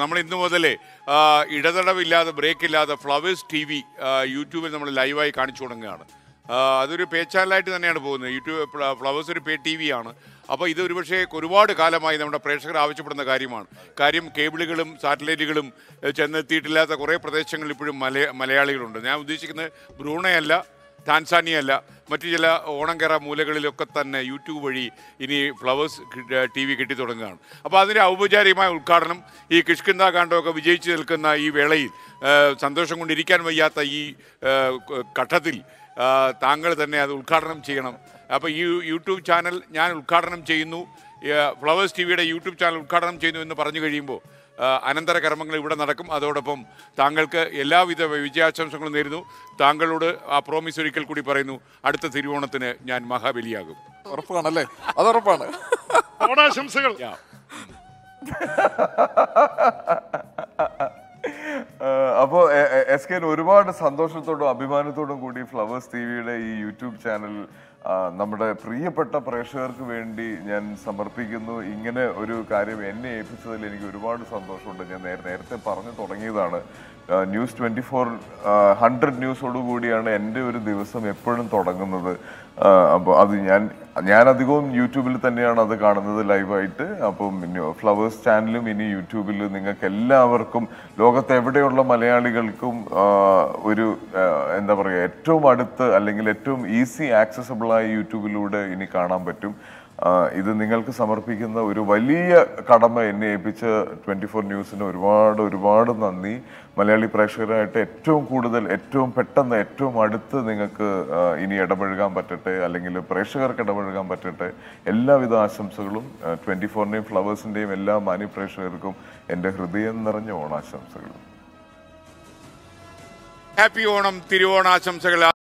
നമ്മൾ ഇന്നു മുതലേ ഇടതടവില്ലാതെ ബ്രേക്ക് ഇല്ലാതെ ഫ്ലവേഴ്സ് ടി വി യൂട്യൂബിൽ നമ്മൾ ലൈവായി കാണിച്ചു തുടങ്ങുകയാണ് അതൊരു പേ ചാനലായിട്ട് തന്നെയാണ് പോകുന്നത് യൂട്യൂബ് ഫ്ലവേഴ്സ് ഒരു പേ ടി വി ആണ് അപ്പോൾ ഇത് ഒരുപക്ഷെ ഒരുപാട് കാലമായി നമ്മുടെ പ്രേക്ഷകർ ആവശ്യപ്പെടുന്ന കാര്യമാണ് കാര്യം കേബിളുകളും സാറ്റലൈറ്റുകളും ചെന്നെത്തിയിട്ടില്ലാത്ത കുറേ പ്രദേശങ്ങളിൽ ഇപ്പോഴും മലയാളികളുണ്ട് ഞാൻ ഉദ്ദേശിക്കുന്നത് ബ്രൂണയല്ല ടാൻസാനിയ മറ്റു ചില ഓണംകര മൂലകളിലൊക്കെ തന്നെ യൂട്യൂബ് വഴി ഇനി ഫ്ലവേഴ്സ് ടി വി കിട്ടി തുടങ്ങുകയാണ് അപ്പോൾ അതിൻ്റെ ഔപചാരികമായ ഉദ്ഘാടനം ഈ കിഷ്കിന്ദ കാണ്ഡമൊക്കെ വിജയിച്ചു നിൽക്കുന്ന ഈ വേളയിൽ സന്തോഷം കൊണ്ടിരിക്കാൻ വയ്യാത്ത ഈ ഘട്ടത്തിൽ താങ്കൾ തന്നെ അത് ഉദ്ഘാടനം ചെയ്യണം അപ്പോൾ ഈ യൂട്യൂബ് ചാനൽ ഞാൻ ഉദ്ഘാടനം ചെയ്യുന്നു ഫ്ലവേഴ്സ് ടി വിയുടെ യൂട്യൂബ് ചാനൽ ഉദ്ഘാടനം ചെയ്യുന്നു എന്ന് പറഞ്ഞു കഴിയുമ്പോൾ അനന്തര കർമ്മങ്ങൾ ഇവിടെ നടക്കും അതോടൊപ്പം താങ്കൾക്ക് എല്ലാവിധ വിജയാശംസകളും നേരുന്നു താങ്കളോട് ആ പ്രോമിസ് ഒരിക്കൽ കൂടി പറയുന്നു അടുത്ത തിരുവോണത്തിന് ഞാൻ മഹാബലിയാകും ഉറപ്പാണല്ലേ അത് ഉറപ്പാണ് ഓണാശംസകൾ അപ്പോൾ എസ് കെ ഒരുപാട് സന്തോഷത്തോടും അഭിമാനത്തോടും കൂടി ഫ്ലവേഴ്സ് ടി വിയുടെ ഈ യൂട്യൂബ് ചാനൽ നമ്മുടെ പ്രിയപ്പെട്ട പ്രേക്ഷകർക്ക് വേണ്ടി ഞാൻ സമർപ്പിക്കുന്നു ഇങ്ങനെ ഒരു കാര്യം എന്നെ ഏൽപ്പിച്ചതിൽ എനിക്ക് ഒരുപാട് സന്തോഷമുണ്ട് ഞാൻ നേരത്തെ പറഞ്ഞു തുടങ്ങിയതാണ് ന്യൂസ് ട്വൻറ്റി ഫോർ ഹൺഡ്രഡ് ന്യൂസോടുകൂടിയാണ് എൻ്റെ ഒരു ദിവസം എപ്പോഴും തുടങ്ങുന്നത് അപ്പോൾ അത് ഞാൻ ഞാൻ അധികവും യൂട്യൂബിൽ തന്നെയാണ് അത് കാണുന്നത് ലൈവായിട്ട് അപ്പം ഫ്ലവേഴ്സ് ചാനലും ഇനി യൂട്യൂബിൽ നിങ്ങൾക്ക് എല്ലാവർക്കും ലോകത്തെവിടെയുള്ള മലയാളികൾക്കും ഏറ്റവും ഒരു എന്താ പറയുക ഏറ്റവും അടുത്ത് അല്ലെങ്കിൽ ഏറ്റവും ഈസി ആക്സസബിളായ യൂട്യൂബിലൂടെ ഇനി കാണാൻ പറ്റും ഇത് നിങ്ങൾക്ക് സമർപ്പിക്കുന്ന ഒരു വലിയ കടമ എന്നെ ഏൽപ്പിച്ച ട്വൻറ്റി ഫോർ ന്യൂസിന് ഒരുപാട് ഒരുപാട് നന്ദി മലയാളി പ്രേക്ഷകരായിട്ട് ഏറ്റവും കൂടുതൽ ഏറ്റവും പെട്ടെന്ന് ഏറ്റവും അടുത്ത് നിങ്ങൾക്ക് ഇനി ഇടപഴകാൻ പറ്റട്ടെ അല്ലെങ്കിൽ പ്രേക്ഷകർക്ക് ഇടപഴകാൻ പറ്റട്ടെ എല്ലാവിധ ആശംസകളും ട്വൻറ്റി ഫോറിൻ്റെയും ഫ്ലവേഴ്സിൻ്റെയും എല്ലാ മാന്യ പ്രേക്ഷകർക്കും എൻ്റെ ഹൃദയം നിറഞ്ഞ ഓണാശംസകളും ഹാപ്പി ഓണം തിരുവോണാശംസകൾ